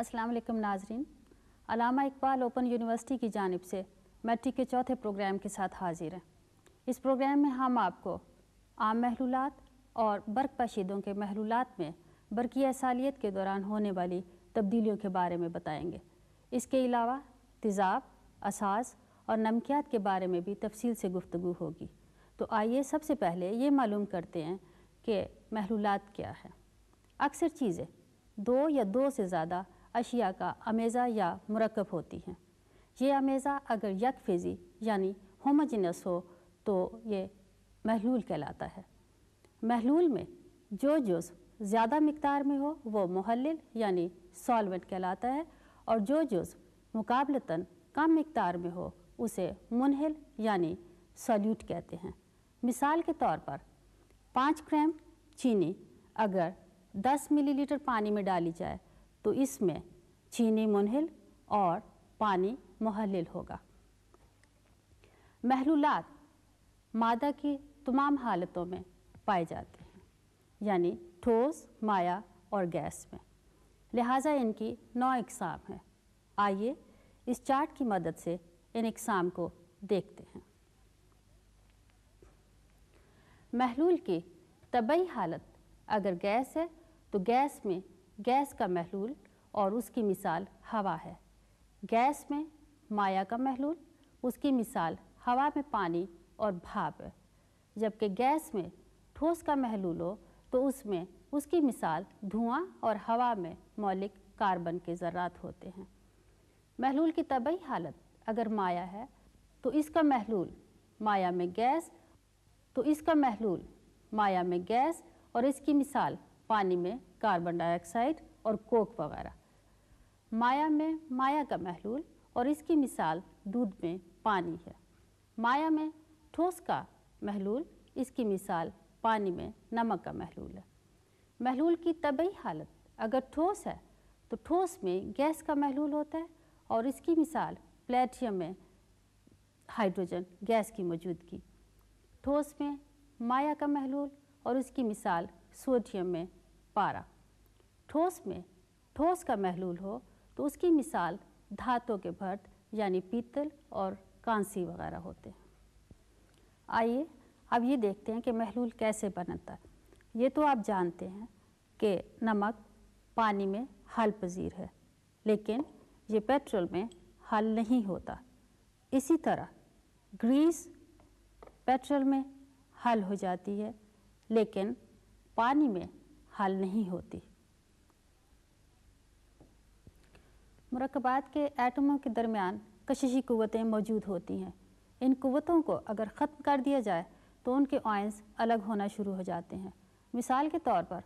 अस्सलाम वालेकुम नाजरीन अलामा इकबाल ओपन यूनिवर्सिटी की जानब से मैट्रिक के चौथे प्रोग्राम के साथ हाजिर हैं इस प्रोग्राम में हम आपको आम महलूलत और बर्क पशीदों के महलूलत में बरकी असालियत के दौरान होने वाली तब्दीलियों के बारे में बताएँगे इसके अलावा तेज़ाब असाज और नमकियात के बारे में भी तफसील से गुफ्तु होगी तो आइए सबसे पहले ये मालूम करते हैं कि महलूलत क्या है अक्सर चीज़ें दो या दो से ज़्यादा अशिया का अमेज़ा या मरकब होती हैं ये अमेज़ा अगर यकफिज़ी यानी होमोजिनस हो तो ये महलूल कहलाता है महलूल में जो जुज़ ज़्यादा मकदार में हो वो महल यानी सॉल्वेंट कहलाता है और जो जुज़ मुकाबलतन कम मकदार में हो उसे मुनहल यानी सॉल्यूट कहते हैं मिसाल के तौर पर पाँच ग्राम चीनी अगर 10 मिलीलीटर पानी में डाली जाए तो इसमें चीनी मुनहिल और पानी महलिल होगा महलूलात मादा की तमाम हालतों में पाए जाते हैं यानी ठोस माया और गैस में लिहाजा इनकी नौ इकसाम है आइए इस चार्ट की मदद से इन इकसाम को देखते हैं महलूल की तबई हालत अगर गैस है तो गैस में गैस का महलूल और उसकी मिसाल हवा है गैस में माया का महलूल उसकी मिसाल हवा में पानी और भाप है जबकि गैस में ठोस का महलूल हो तो उसमें उसकी मिसाल धुआं और हवा में मौलिक कार्बन के ज़रात होते हैं महलूल की तबई हालत अगर माया है तो इसका महलूल माया में गैस तो इसका महलूल माया में गैस और इसकी मिसाल पानी में कार्बन डाइऑक्साइड और कोक वगैरह माया में माया का महलूल और इसकी मिसाल दूध में पानी है माया में ठोस का महलूल इसकी मिसाल पानी में नमक का महलूल है महलूल की तबी हालत अगर ठोस है तो ठोस में गैस का महलूल होता है और इसकी मिसाल प्लेटियम में हाइड्रोजन गैस की मौजूदगी ठोस में माया का महलूल और इसकी मिसाल सोडियम में पारा ठोस में ठोस का महलूल हो तो उसकी मिसाल धातों के भर्त यानी पीतल और कांसी वगैरह होते हैं आइए अब ये देखते हैं कि महलूल कैसे बनता है ये तो आप जानते हैं कि नमक पानी में हल पजीर है लेकिन ये पेट्रोल में हल नहीं होता इसी तरह ग्रीस पेट्रोल में हल हो जाती है लेकिन पानी में हल नहीं होती मरकबात के एटमों के दरमियान कशिशी कुतें मौजूद होती हैं इन कुतों को अगर ख़त्म कर दिया जाए तो उनके आयंस अलग होना शुरू हो जाते हैं मिसाल के तौर पर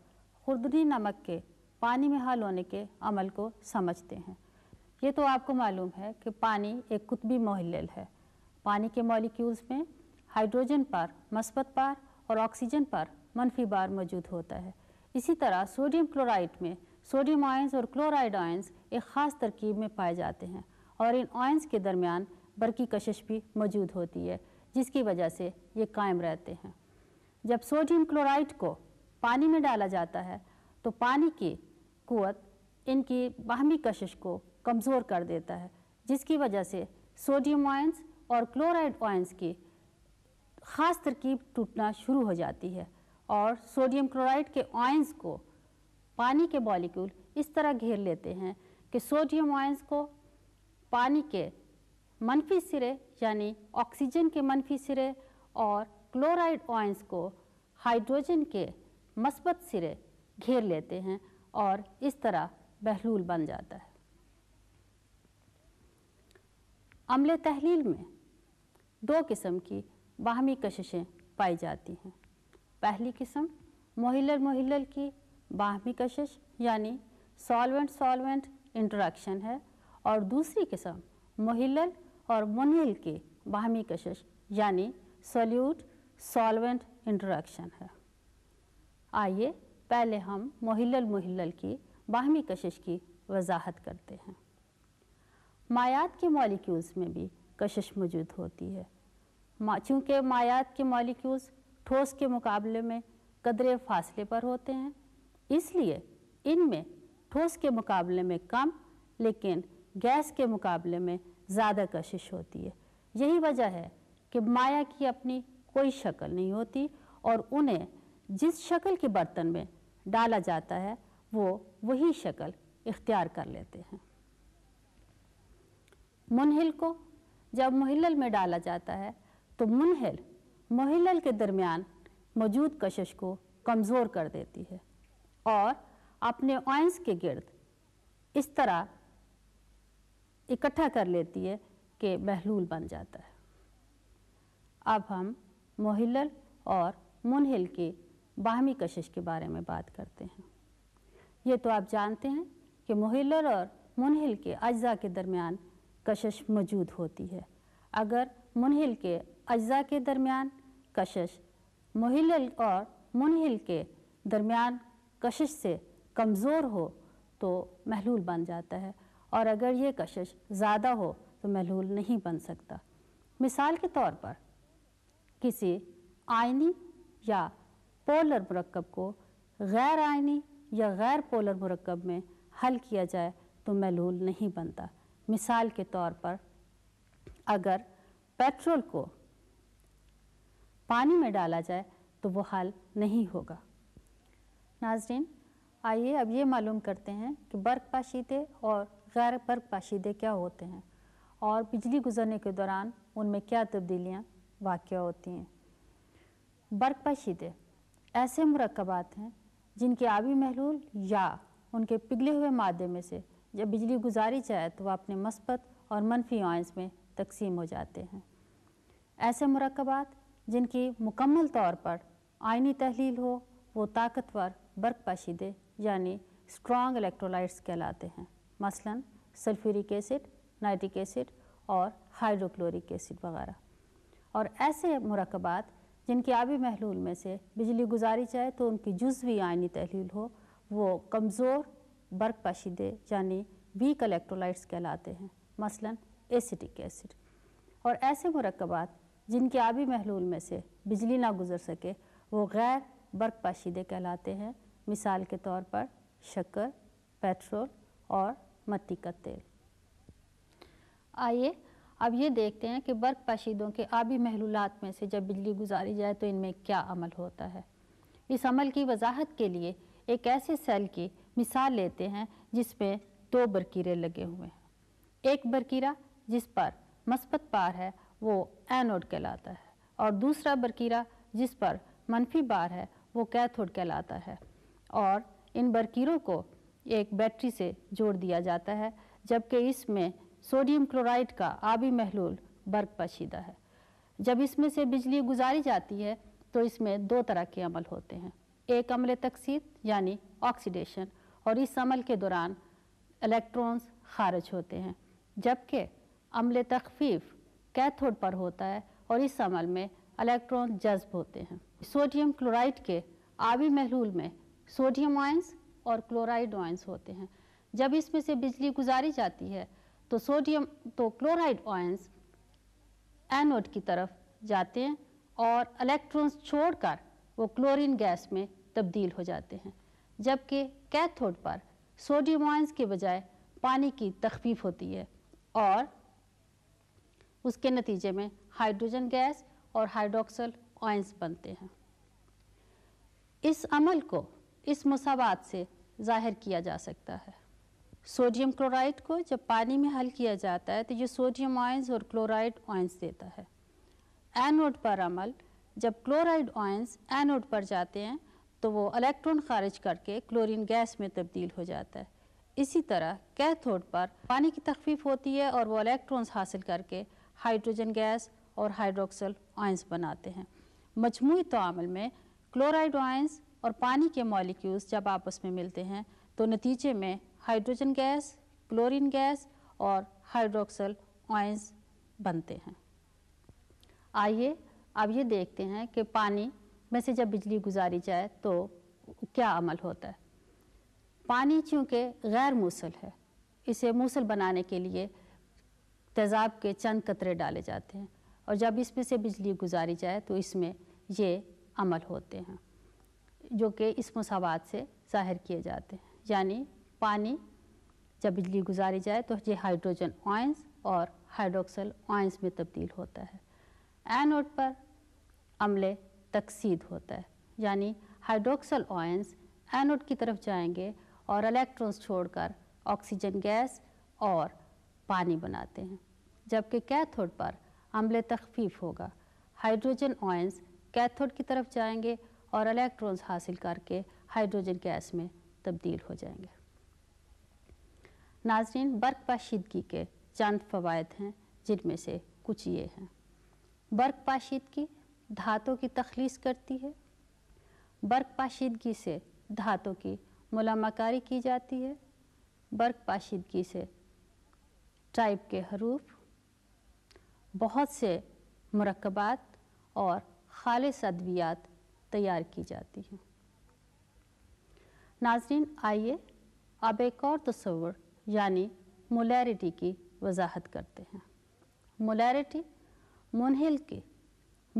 खुरदनी नमक के पानी में हल होने के अमल को समझते हैं ये तो आपको मालूम है कि पानी एक कुतबी मोहल्ल है पानी के मॉलिक्यूल्स में हाइड्रोजन पर मस्बत पार और ऑक्सीजन पर मनफी बार मौजूद होता है इसी तरह सोडियम क्लोराइड में सोडियम आयंस और क्लोराइड आयंस एक ख़ास तरकीब में पाए जाते हैं और इन आयंस के दरमियान बरकी कशिश भी मौजूद होती है जिसकी वजह से ये कायम रहते हैं जब सोडियम क्लोराइड को पानी में डाला जाता है तो पानी की कुत इनकी बाहमी कशिश को कमज़ोर कर देता है जिसकी वजह से सोडियम आयंस और क्लोराइड आयंस की ख़ास तरकीब टूटना शुरू हो जाती है और सोडियम क्लोराइड के ऑयंस को पानी के मॉलिक्यूल इस तरह घेर लेते हैं कि सोडियम ऑयंस को पानी के मनफी सिरे यानी ऑक्सीजन के मनफी सिरे और क्लोराइड ऑयंस को हाइड्रोजन के मस्बत सिरे घेर लेते हैं और इस तरह बहलूल बन जाता है अमले तहलील में दो किस्म की बाहमी कशिशें पाई जाती हैं पहली किस्म मोहिलर मोहिलर की बाहमी कशिश यानी सॉल्वेंट सॉल्वेंट इंट्रैक्शन है और दूसरी किस्म मोहिलर और मोनिल की बाहमी कशिश यानी सॉल्यूट सॉल्वेंट इंट्रैक्शन है आइए पहले हम मोहिलर मोहिलर की बाहमी कशिश की वजाहत करते हैं मायात के मॉलिक्यूल्स में भी कशिश मौजूद होती है चूँकि मायात के मॉलिक्यूल्स ठोस के मुकाबले में कदरे फासले पर होते हैं इसलिए इनमें ठोस के मुकाबले में कम लेकिन गैस के मुकाबले में ज़्यादा कशिश होती है यही वजह है कि माया की अपनी कोई शक्ल नहीं होती और उन्हें जिस शक्ल के बर्तन में डाला जाता है वो वही शक्ल इख्तियार कर लेते हैं मुनहिल को जब मुहलल में डाला जाता है तो मुनहिल मोहिलल के दरमियान मौजूद कशिश को कमज़ोर कर देती है और अपने ऑयंस के गिर्द इस तरह इकट्ठा कर लेती है कि महलूल बन जाता है अब हम मोहिलल और मुनहिल की बाहमी कशिश के बारे में बात करते हैं ये तो आप जानते हैं कि मोहिलल और मुनहिल के अज्जा के दरमियान कशिश मौजूद होती है अगर मुनहिल के अज्जा के दरमियान कशिश मुहिल और मुनहिल के दरमियान कशिश से कमज़ोर हो तो महलूल बन जाता है और अगर ये कशिश ज़्यादा हो तो महलूल नहीं बन सकता मिसाल के तौर पर किसी आयनी या पोलर मरकब को गैर आयनी या गैर पोलर मरकब में हल किया जाए तो महलूल नहीं बनता मिसाल के तौर पर अगर पेट्रोल को पानी में डाला जाए तो वो हल नहीं होगा नाजरीन आइए अब ये मालूम करते हैं कि बर्क पाशीदे और गैर बर्क पाशीदे क्या होते हैं और बिजली गुजरने के दौरान उनमें क्या तब्दीलियाँ वाक़ होती हैं बर्क पाशीदे ऐसे मरकबात हैं जिनके आबी महलूल या उनके पिघले हुए मादे में से जब बिजली गुजारी जाए तो वह अपने मस्बत और मनफी आइंस में तकसीम हो जाते हैं ऐसे मरकबात जिनकी मुकम्मल तौर पर आइनी तहलील हो वो ताकतवर बर्क पाशीदे यानी स्ट्रॉन्ग इलेक्ट्रोलाइट्स कहलाते हैं मसलन सल्फ्यूरिक एसिड नाइट्रिक एसिड और हाइड्रोक्लोरिक एसिड वगैरह और ऐसे मरकबात जिनके आबी महलूल में से बिजली गुजारी जाए तो उनकी जुजवी आइनी तहलील हो वो कमज़ोर बर्क पाशीदे यानी वीक इलेक्ट्रोलाइट्स कहलाते हैं मसलन एसिटिक एसिड और ऐसे मरकबात जिनके आबी महलूल में से बिजली ना गुजर सके वो गैर बर्क पाशीदे कहलाते हैं मिसाल के तौर पर शक्कर पेट्रोल और मट्टी का तेल आइए अब ये देखते हैं कि बर्क पाशीदों के आबी महलूलत में से जब बिजली गुजारी जाए तो इनमें क्या अमल होता है इस अमल की वजाहत के लिए एक ऐसे सेल की मिसाल लेते हैं जिसमें दो बरकीरे लगे हुए हैं एक बरकीरा जिस पर मस्बत पार है वो एनोड कहलाता है और दूसरा बरकीरा जिस पर मनफी बार है वो कैथोड कहलाता है और इन बरकीरों को एक बैटरी से जोड़ दिया जाता है जबकि इसमें सोडियम क्लोराइड का आबी महलूल बर्क पशीदा है जब इसमें से बिजली गुजारी जाती है तो इसमें दो तरह के अमल होते हैं एक अमल तकसीद यानी ऑक्सीडेशन और इस अमल के दौरान इलेक्ट्रॉन्स खारिज होते हैं जबकि अमल तखफीफ कैथोड पर होता है और इस अमल में इलेक्ट्रॉन जज्ब होते हैं सोडियम क्लोराइड के आबी महलूल में सोडियम आयंस और क्लोराइड आयंस होते हैं जब इसमें से बिजली गुजारी जाती है तो सोडियम तो क्लोराइड आयंस एनोड की तरफ जाते हैं और इलेक्ट्रॉन्स छोड़कर वो क्लोरीन गैस में तब्दील हो जाते हैं जबकि कैथोड पर सोडियम आयंस के बजाय पानी की तखफीफ होती है और उसके नतीजे में हाइड्रोजन गैस और हाइड्रोक्सल ऑइंस बनते हैं इस अमल को इस मसावत से ज़ाहिर किया जा सकता है सोडियम क्लोराइड को जब पानी में हल किया जाता है तो ये सोडियम ऑयंस और क्लोराइड ऑयंस देता है एनोड पर अमल जब क्लोराइड ऑयंस एनोड पर जाते हैं तो वो इलेक्ट्रॉन खारिज करके क्लोरीन गैस में तब्दील हो जाता है इसी तरह कैथोड पर पानी की तखफीफ होती है और वो इलेक्ट्रॉन्स हासिल करके हाइड्रोजन गैस और हाइड्रोक्सल आयंस बनाते हैं मजमू तमल में क्लोराइड आयंस और पानी के मॉलिक्यूल्स जब आपस में मिलते हैं तो नतीजे में हाइड्रोजन गैस क्लोरीन गैस और हाइड्रोक्सल आयंस बनते हैं आइए अब ये देखते हैं कि पानी में से जब बिजली गुजारी जाए तो क्या अमल होता है पानी चूँकि गैर मूसल है इसे मूसल बनाने के लिए तेज़ाब के चंद कतरे डाले जाते हैं और जब इसमें से बिजली गुजारी जाए तो इसमें ये अमल होते हैं जो कि इस मसावत से ज़ाहिर किए जाते हैं यानी पानी जब बिजली गुजारी जाए तो ये हाइड्रोजन ऑयंस और हाइड्रोक्सल ऑयंस में तब्दील होता है एनोड पर अमले तकसीद होता है यानी हाइड्रोक्सल ऑयंस एनोड की तरफ जाएंगे और इलेक्ट्रॉन्स छोड़कर ऑक्सीजन गैस और पानी बनाते हैं जबकि कैथोड पर अम्ल तखफीफ होगा हाइड्रोजन ऑयंस कैथोड की तरफ जाएंगे और इलेक्ट्रॉन्स हासिल करके हाइड्रोजन गैस में तब्दील हो जाएंगे नाजरीन बर्क पाशीदगी के चंद फ़वाद हैं जिनमें से कुछ ये हैं बर्क पाशीदगी धातों की तखलीस करती है बर्क पाशीदगी से धातों की मुलामाकारी की जाती है बर्क पाशीदगी से टाइप के हरूफ बहुत से मरकबात और खालिस अद्वियात तैयार की जाती हैं नाजरीन आइए अब एक और तस्वर यानी मोलैरिटी की वजाहत करते हैं मोलैरिटी मुनहिल के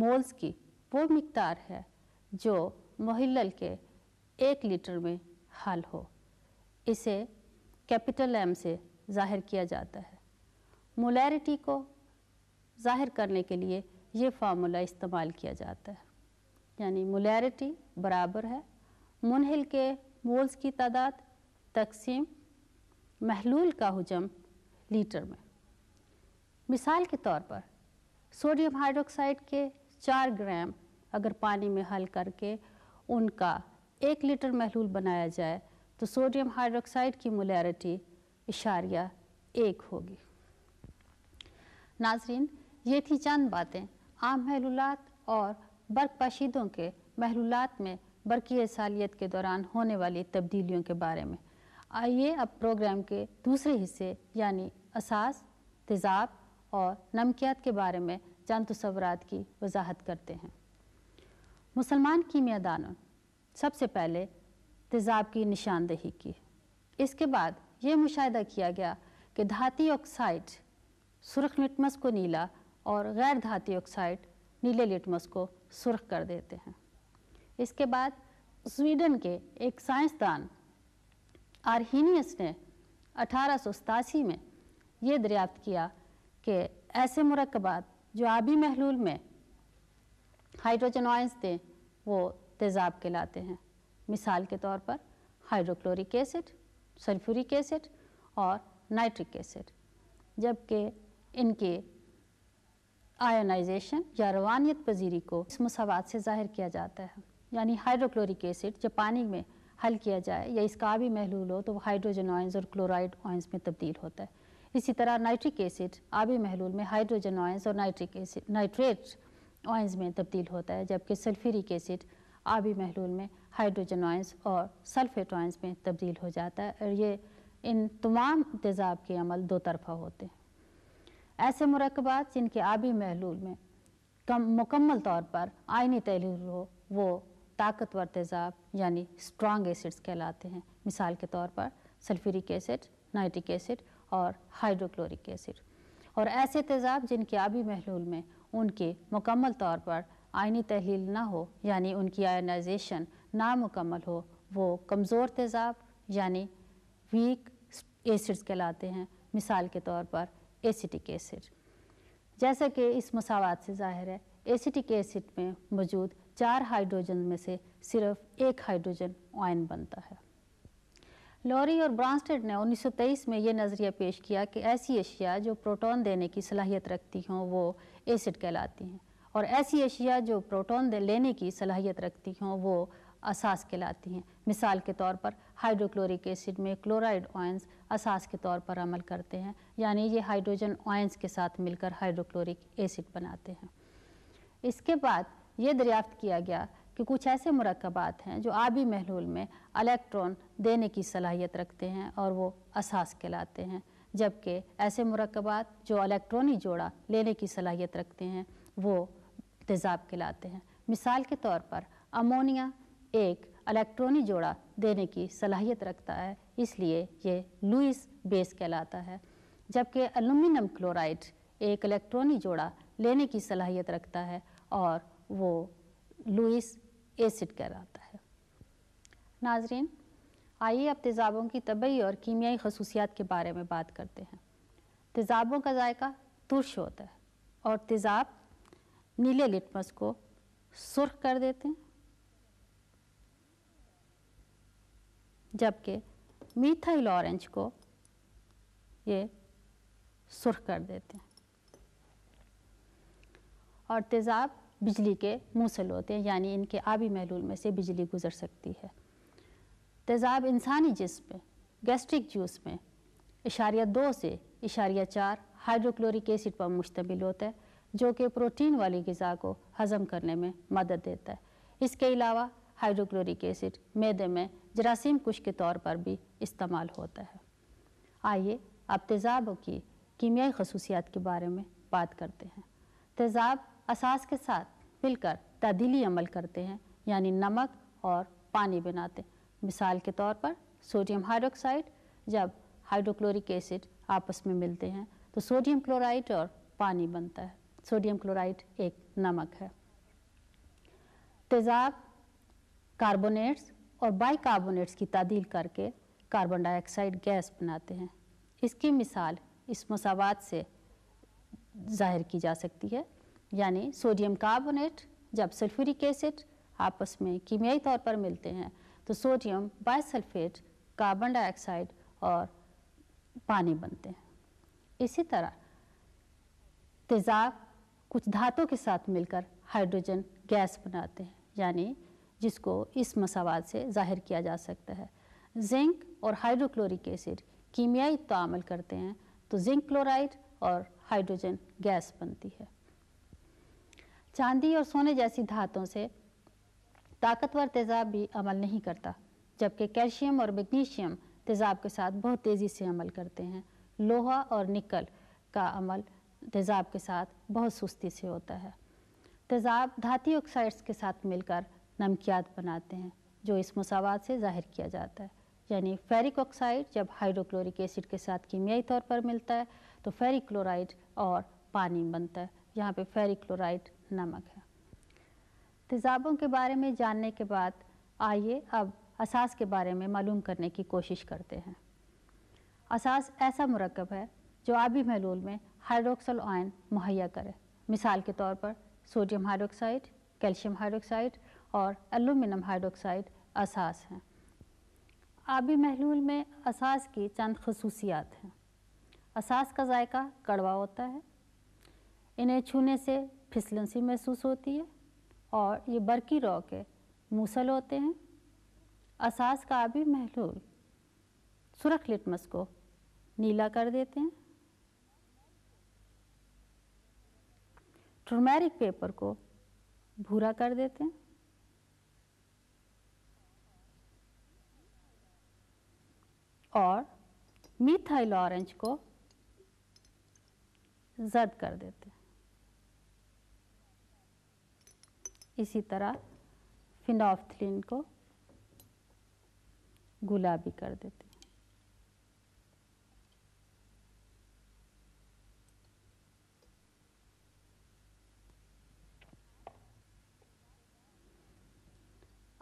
मोल्स की वो मकदार है जो महल के एक लीटर में हल हो इसे कैपिटल एम से ज़ाहिर किया जाता है मोलैरिटी को ज़ाहिर करने के लिए ये फार्मूला इस्तेमाल किया जाता है यानी मोलैरिटी बराबर है मुनहिल के मोल्स की तादाद तकसीम महलूल का हजम लीटर में मिसाल के तौर पर सोडियम हाइड्रोक्साइड के चार ग्राम अगर पानी में हल करके उनका एक लीटर महलूल बनाया जाए तो सोडियम हाइड्रोक्साइड की मोलैरिटी इशारिया एक होगी नाजरीन ये थी चंद बातें आम महलूलत और बर्क पाशीदों के महलूलत में बरकी सालियत के दौरान होने वाली तब्दीलियों के बारे में आइए अब प्रोग्राम के दूसरे हिस्से यानी असास तेज़ाब और नमकियात के बारे में चंद तस्वरत की वजाहत करते हैं मुसलमान कीमियादानों सबसे पहले तेज़ाब की निशानदेही की इसके बाद ये मुशाह किया गया कि धाती ऑक्साइड सुरख लिटमस को नीला और गैर धाती ऑक्साइड नीले लिटमस को सुरख कर देते हैं इसके बाद स्वीडन के एक साइंसदान आरहीनियस ने अठारह में ये दरियाफ्त किया कि ऐसे मरकबात जो आबी महलूल में हाइड्रोजन ऑयस दें वो तेज़ाब के लाते हैं मिसाल के तौर पर हाइड्रोक्लोरिक एसिड सल्फ्यूरिक एसिड और नाइट्रिक एसिड जबकि इनके आयोनाइजेशन या रवानियत पजीरी को इस मसावत से ज़ाहिर किया जाता है यानी हाइड्रोक्लोरिक एसिड जब पानी में हल किया जाए या इसका आबी महलूल हो तो वह हाइड्रोजन आयंस और क्लोराइड आयंस में तब्दील होता है इसी तरह नाइट्रिक एसिड आबी महलूल में हाइड्रोजन आयंस और नाइट्रिक एसिड नाइट्रेट आयंस में तब्दील होता है जबकि सल्फ्यूरिक एसिड आबी महलूल में हाइड्रोजन आयंस और सल्फेट आयंस में तब्दील हो जाता है और ये इन तमाम तेज़ाब के अमल दो तरफा होते हैं ऐसे मरकबात जिनके आबी महलूल में कम मुकम्मल तौर पर आइनी तहलील हो वो ताकतवर तेज़ाब यानी स्ट्रॉन्ग एसिड्स कहलाते हैं मिसाल के तौर पर सल्फ्यूरिक एसिड नाइट्रिक एसिड और हाइड्रोक्लोरिक एसिड और ऐसे तेज़ाब जिनके आबी महलूल में उनके मुकम्मल तौर पर आइनी तहलील ना हो यानी उनकी आयनाइजेशन नामुकम्मल हो वो कमज़ोर तेज़ाब यानी वीक एसिड्स कहलाते हैं मिसाल के तौर पर एसिटिक एसिड जैसा कि इस मसावत से ज़ाहिर है एसिटिक एसिड में मौजूद चार हाइड्रोजन में से सिर्फ एक हाइड्रोजन आयन बनता है लॉरी और ब्रांसटेड ने 1923 में यह नज़रिया पेश किया कि ऐसी अशिया जो प्रोटॉन देने की सलाहियत रखती हों वो एसिड कहलाती हैं और ऐसी अशिया जो प्रोटॉन लेने की सलाहियत रखती हों वो असास कहलाती हैं मिसाल के तौर पर हाइड्रोक्लोरिक एसिड में क्लोराइड ऑयंस असास के तौर पर अमल करते हैं यानी ये हाइड्रोजन ऑयंस के साथ मिलकर हाइड्रोक्लोरिक एसिड बनाते हैं इसके बाद ये दरियाफ्त किया गया कि कुछ ऐसे मरकबात हैं जो आबी महलूल में अलेक्ट्रॉन देने की सलाहियत रखते हैं और वो असास कहलाते हैं जबकि ऐसे मरकबात जो इलेक्ट्रॉनी जोड़ा लेने की सलाहियत रखते हैं वो तेज़ाब कहलाते हैं मिसाल के तौर पर अमोनिया एक इलेक्ट्रॉनिक जोड़ा देने की सलाहियत रखता है इसलिए ये लुइस बेस कहलाता है जबकि एलुमिनियम क्लोराइड एक इलेक्ट्रॉनिक जोड़ा लेने की सलाहियत रखता है और वो लुइस एसिड कहलाता है नाजरीन आइए अब तेज़ाबों की तबई और कीमियाई खसूसियात के बारे में बात करते हैं तेज़ाबों का जायका तुर्श होता है और तेज़ाब नीले लिटमस को सुर्ख कर देते हैं जबकि मीथाइल ऑरेंज को ये सुर्ख कर देते हैं और तेज़ाब बिजली के मूसल होते हैं यानी इनके आबी महलूल में से बिजली गुजर सकती है तेज़ाब इंसानी जिसम में गैस्ट्रिक जूस में इशारिया दो से इशारिया चार हाइड्रोक्लोरिक एसिड पर मुश्तमिल होता है जो कि प्रोटीन वाली गज़ा को हज़म करने में मदद देता है इसके अलावा हाइड्रोक्लोरिक एसिड मैदे में जरासीम कुश के तौर पर भी इस्तेमाल होता है आइए अब तेज़ाब की कीमियाई खसूसियात के बारे में बात करते हैं तेज़ाब असास के साथ मिलकर तब्दीली अमल करते हैं यानी नमक और पानी बनाते मिसाल के तौर पर सोडियम हाइड्रोक्साइड जब हाइड्रोक्लोरिक एसिड आपस में मिलते हैं तो सोडियम क्लोराइड और पानी बनता है सोडियम क्लोराइड एक नमक है तेज़ाब कार्बोनेट्स और बाइकार्बोनेट्स की तादील करके कार्बन डाइऑक्साइड गैस बनाते हैं इसकी मिसाल इस मसावत से जाहिर की जा सकती है यानी सोडियम कार्बोनेट जब सल्फ्यूरिक एसिड आपस में कीमियाई तौर पर मिलते हैं तो सोडियम बाइसल्फेट कार्बन डाइऑक्साइड और पानी बनते हैं इसी तरह तेजाब कुछ धातों के साथ मिलकर हाइड्रोजन गैस बनाते हैं यानी जिसको इस मसावाद से ज़ाहिर किया जा सकता है जिंक और हाइड्रोक्लोरिक एसिड कीमियाई तामल तो करते हैं तो जिंक क्लोराइड और हाइड्रोजन गैस बनती है चांदी और सोने जैसी धातों से ताकतवर तेज़ाब भी अमल नहीं करता जबकि कैल्शियम और मैग्नीशियम तेज़ाब के साथ बहुत तेज़ी से अमल करते हैं लोहा और निकल का अमल तेज़ाब के साथ बहुत सुस्ती से होता है तेज़ाब धाती ऑक्साइड्स के साथ मिलकर नमकियात बनाते हैं जो इस मसावत से ज़ाहिर किया जाता है यानी फेरिक ऑक्साइड जब हाइड्रोक्लोरिक एसिड के साथ कीमियाई तौर पर मिलता है तो फेरिक क्लोराइड और पानी बनता है यहाँ पे फेरिक क्लोराइड नमक है तेज़ाबों के बारे में जानने के बाद आइए अब असास के बारे में मालूम करने की कोशिश करते हैं असास ऐसा मरकब है जो आबी महलूल में हाइड्रोक्सल आयन मुहैया करे मिसाल के तौर पर सोडियम हाइड्रोक्साइड कैल्शियम हाइड्रोक्साइड और एलुमिनियम हाइड्रोक्साइड असास हैं आबी महलूल में असास की चंद खसूसियात हैं असास का जायका कड़वा होता है इन्हें छूने से फिसलन सी महसूस होती है और ये बरकी रॉ के मूसल होते हैं असास का आबी महलूल सुरख लिटमस को नीला कर देते हैं टर्मेरिक पेपर को भूरा कर देते हैं और मिथाइल ऑरेंज को जद कर देते इसी तरह फिनॉफ्थलिन को गुलाबी कर देते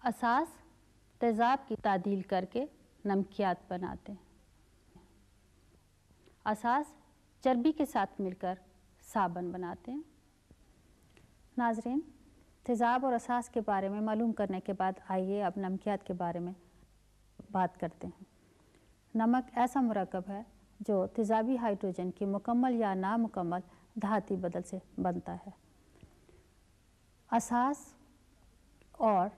असास तेज़ाब की तादील करके नमकियात बनाते असास चर्बी के साथ मिलकर साबन बनाते हैं नाजरीन तेज़ाब और असास के बारे में मालूम करने के बाद आइए अब नमकियात के बारे में बात करते हैं नमक ऐसा मरकब है जो तेज़ाबी हाइड्रोजन की मुकम्मल या नामुकम्मल धाती बदल से बनता है असास और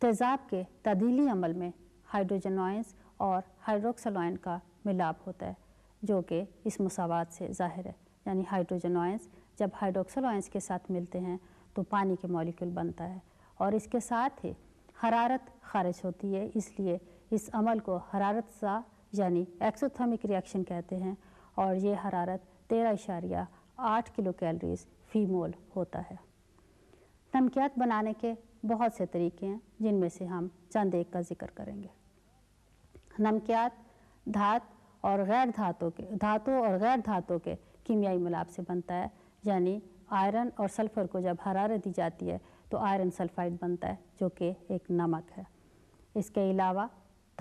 तेज़ाब के तदीली अमल में हाइड्रोजनॉइंस और हाइड्रोक्सलॉइन का मिलाप होता है जो कि इस मसावत से ज़ाहिर है यानी हाइड्रोजनॉइंस जब हाइड्रोक्सलॉइंस के साथ मिलते हैं तो पानी के मॉलिक्यूल बनता है और इसके साथ ही हरारत खारिज होती है इसलिए इस अमल को हरारत सा यानी एक्सोथर्मिक रिएक्शन कहते हैं और ये हरारत तेरह इशारिया आठ किलो कैलरीज फी मोल होता है नमकियात बनाने के बहुत से तरीके हैं जिनमें से हम चंद एक का जिक्र करेंगे नमकियात धात और गैर धातु के धातु और गैर धातों के कीमियाई मिलाप से बनता है यानी आयरन और सल्फ़र को जब हरारत दी जाती है तो आयरन सल्फाइड बनता है जो कि एक नमक है इसके अलावा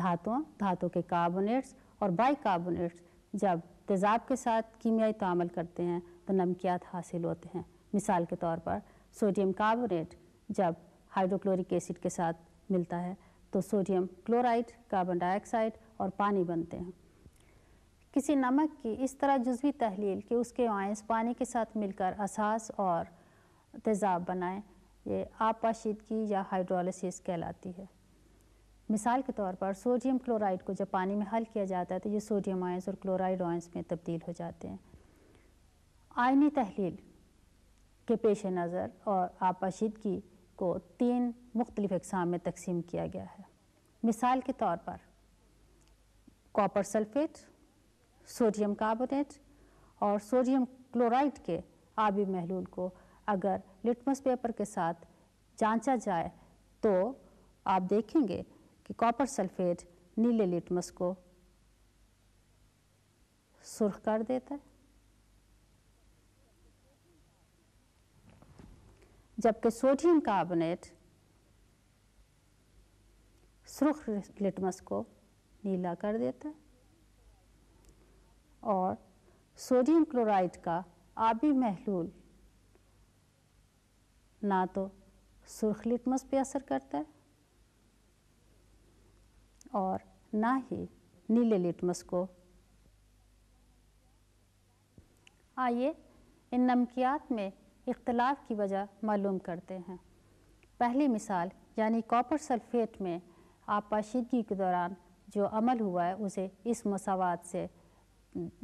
धातुओं धातु के कार्बोनेट्स और कार्बोनेट्स जब तेज़ाब के साथ कीमियाई तामल तो करते हैं तो नमकियात हासिल होते हैं मिसाल के तौर पर सोडियम कार्बोनेट जब हाइड्रोक्लोरिक एसिड के साथ मिलता है तो सोडियम क्लोराइड कार्बन डाइऑक्साइड और पानी बनते हैं किसी नमक की इस तरह जुजवी तहलील कि उसके आयस पानी के साथ मिलकर असास और तेज़ाब बनाएं ये आपाशीदगी या हाइड्रोलिसिस कहलाती है मिसाल के तौर पर सोडियम क्लोराइड को जब पानी में हल किया जाता है तो ये सोडियम आयंस और क्लोराइड आयंस में तब्दील हो जाते हैं आयनी तहलील के पेश नज़र और आपाशीदगी को तीन मुख्तलिफ अकसाम में तकसीम किया गया है मिसाल के तौर पर कॉपर सल्फेट सोडियम कार्बोनेट और सोडियम क्लोराइड के आबी महलूल को अगर लिटमस पेपर के साथ जांचा जाए तो आप देखेंगे कि कॉपर सल्फेट नीले लिटमस को सुरख कर देता है जबकि सोडियम कार्बोनेट सुर्ख लिटमस को नीला कर देता है और सोडियम क्लोराइड का आबी महलूल ना तो सुरख लिटमस पे असर करता है और ना ही नीले लिटमस को आइए इन नमकियात में इख्तलाफ की वजह मालूम करते हैं पहली मिसाल यानी कॉपर सल्फेट में आप पाशीदगी के दौरान जो अमल हुआ है उसे इस मसावत से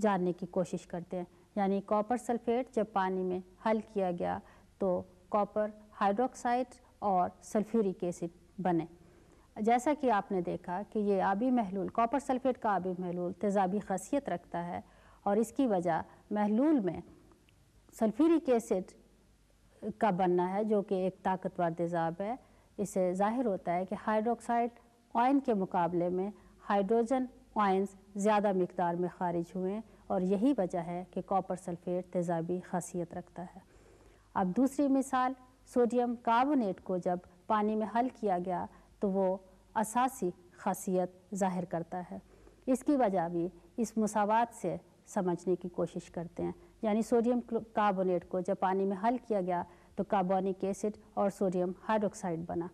जानने की कोशिश करते हैं यानी कॉपर सल्फेट जब पानी में हल किया गया तो कॉपर हाइड्रोक्साइड और सल्फ्यूरिक एसिड बने जैसा कि आपने देखा कि ये आबी महलूल कॉपर सल्फेट का आबी महलूल तेजाबी खासियत रखता है और इसकी वजह महलूल में सल्फ्यूरिक एसिड का बनना है जो कि एक ताकतवर तेज़ाब है इसे ज़ाहिर होता है कि हाइड्रोक्साइड ऑयन के मुकाबले में हाइड्रोजन ऑयन्स ज़्यादा मकदार में खारिज हुए और यही वजह है कि कॉपर सल्फेट तेज़ाबी खासियत रखता है अब दूसरी मिसाल सोडियम कार्बोनेट को जब पानी में हल किया गया तो वो असासी खासियत ज़ाहिर करता है इसकी वजह भी इस मसावत से समझने की कोशिश करते हैं यानी सोडियम कार्बोनेट को जब पानी में हल किया गया तो कार्बोनिक एसिड और सोडियम हाइड्रोक्साइड बना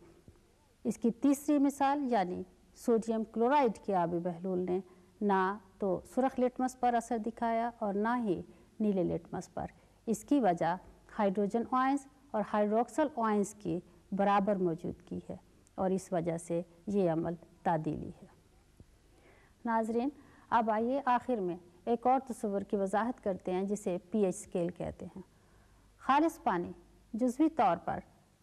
इसकी तीसरी मिसाल यानी सोडियम क्लोराइड के आबी बहलूल ने ना तो सुरख लेटमस पर असर दिखाया और ना ही नीले लेटमस पर इसकी वजह हाइड्रोजन ऑयंस और हाइड्रोक्सल ऑयंस की बराबर मौजूदगी है और इस वजह से ये अमल तादीली है नाजरीन अब आइए आखिर में एक और तस्वर की वजाहत करते हैं जिसे पी एच स्केल कहते हैं खालिश पानी जजवी तौर पर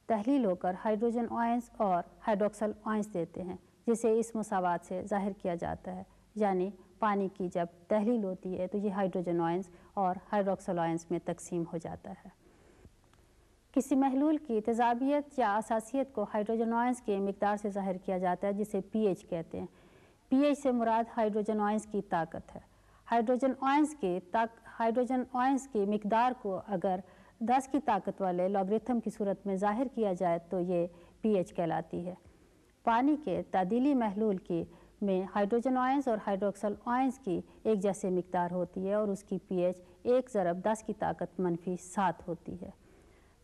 तहलील होकर हाइड्रोजन ऑयंस और हाइड्रोक्सल आयंस देते हैं जिसे इस मसावत से ज़ाहिर किया जाता है यानी पानी की जब तहलील होती है तो ये हाइड्रोजन आयंस और हाइड्रोक्सल आयंस में तकसीम हो जाता है किसी महलूल की तजाबियत या असासीत को हाइड्रोजन आयंस के मकदार से ज़ाहिर किया जाता है जिसे पी एच कहते हैं पी एच से मुराद हाइड्रोजन आयंस की ताकत है हाइड्रोजन ऑयंस के तक हाइड्रोजन ऑयंस की मकदार को अगर 10 की ताकत वाले लॉगरिथम की सूरत में ज़ाहिर किया जाए तो ये पीएच कहलाती है पानी के तदीली महलूल की में हाइड्रोजन ऑयंस और हाइड्रोक्सल ऑयंस की एक जैसे मकदार होती है और उसकी पीएच एक ज़रब दस की ताकत मनफी सात होती है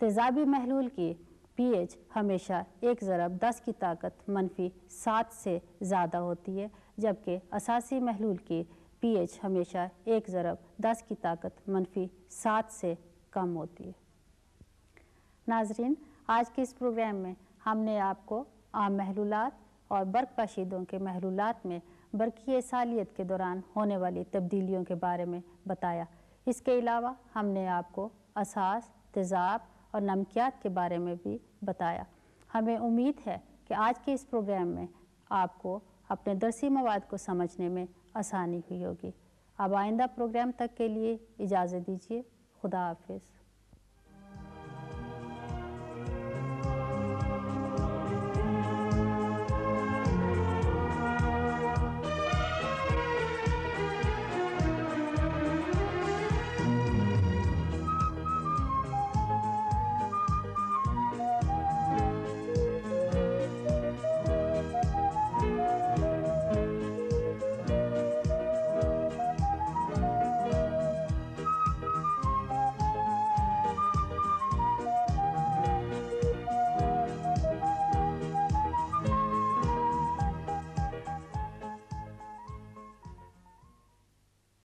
तेजाबी महलूल की पीएच हमेशा एक ज़रब दस की ताकत मनफी सात से ज़्यादा होती है जबकि असासी महलूल की पीएच हमेशा एक ज़रब दस की ताकत मनफी सात से कम होती है नाजरीन आज के इस प्रोग्राम में हमने आपको आम महलूलत और बर्क पशीदों के महलूलत में बरकी सालियत के दौरान होने वाली तब्दीलियों के बारे में बताया इसके अलावा हमने आपको असास तेज़ाब और नमकियात के बारे में भी बताया हमें उम्मीद है कि आज के इस प्रोग्राम में आपको अपने दरसी मवाद को समझने में आसानी हुई होगी अब आइंदा प्रोग्राम तक के लिए इजाज़त दीजिए खुदा हाफिज़